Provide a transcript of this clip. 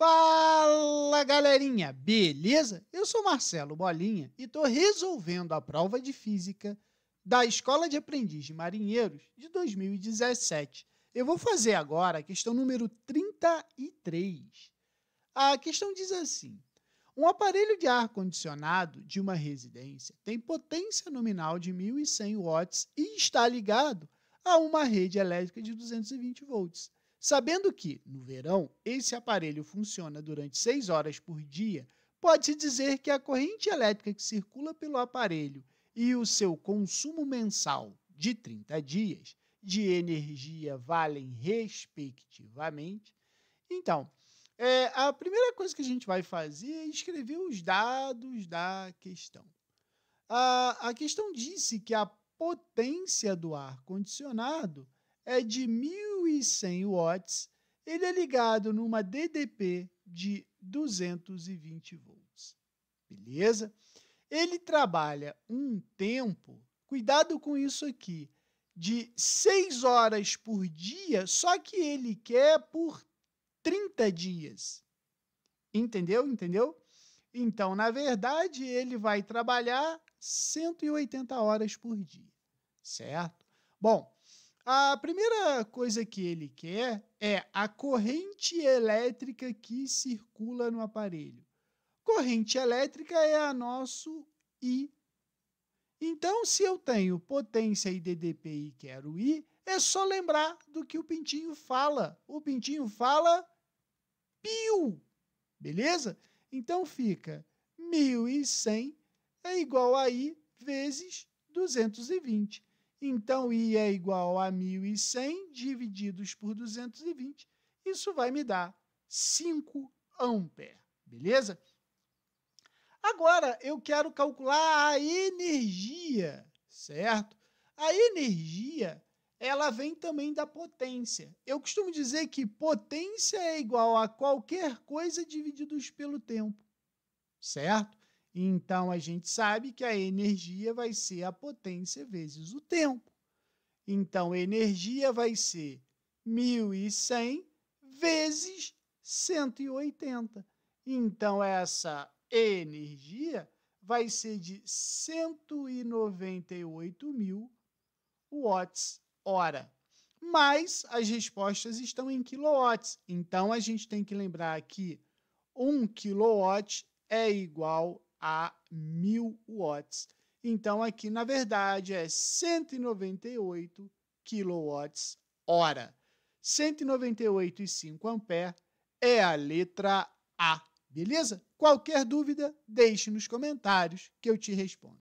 Fala galerinha, beleza? Eu sou Marcelo Bolinha e estou resolvendo a prova de física da Escola de Aprendiz de Marinheiros de 2017. Eu vou fazer agora a questão número 33. A questão diz assim: um aparelho de ar-condicionado de uma residência tem potência nominal de 1.100 watts e está ligado a uma rede elétrica de 220 volts. Sabendo que, no verão, esse aparelho funciona durante 6 horas por dia, pode-se dizer que a corrente elétrica que circula pelo aparelho e o seu consumo mensal de 30 dias de energia valem respectivamente. Então, é, a primeira coisa que a gente vai fazer é escrever os dados da questão. A, a questão disse que a potência do ar-condicionado é de 1100 watts, ele é ligado numa DDP de 220 volts. Beleza? Ele trabalha um tempo, cuidado com isso aqui, de 6 horas por dia, só que ele quer por 30 dias. Entendeu? Entendeu? Então, na verdade, ele vai trabalhar 180 horas por dia, certo? Bom, a primeira coisa que ele quer é a corrente elétrica que circula no aparelho. Corrente elétrica é a nosso I. Então, se eu tenho potência e e quero I, é só lembrar do que o pintinho fala. O pintinho fala piu, beleza? Então fica 1100 é igual a I vezes 220. Então, I é igual a 1.100 divididos por 220. Isso vai me dar 5 ampere, beleza? Agora, eu quero calcular a energia, certo? A energia, ela vem também da potência. Eu costumo dizer que potência é igual a qualquer coisa divididos pelo tempo, certo? Então a gente sabe que a energia vai ser a potência vezes o tempo. Então energia vai ser 1100 vezes 180. Então essa energia vai ser de 198.000 mil watts hora. Mas as respostas estão em quilowatts. Então a gente tem que lembrar que 1 um kilowatt é igual a 1000 watts. Então, aqui, na verdade, é 198 quilowatts hora. 198,5 ampere é a letra A, beleza? Qualquer dúvida, deixe nos comentários que eu te respondo.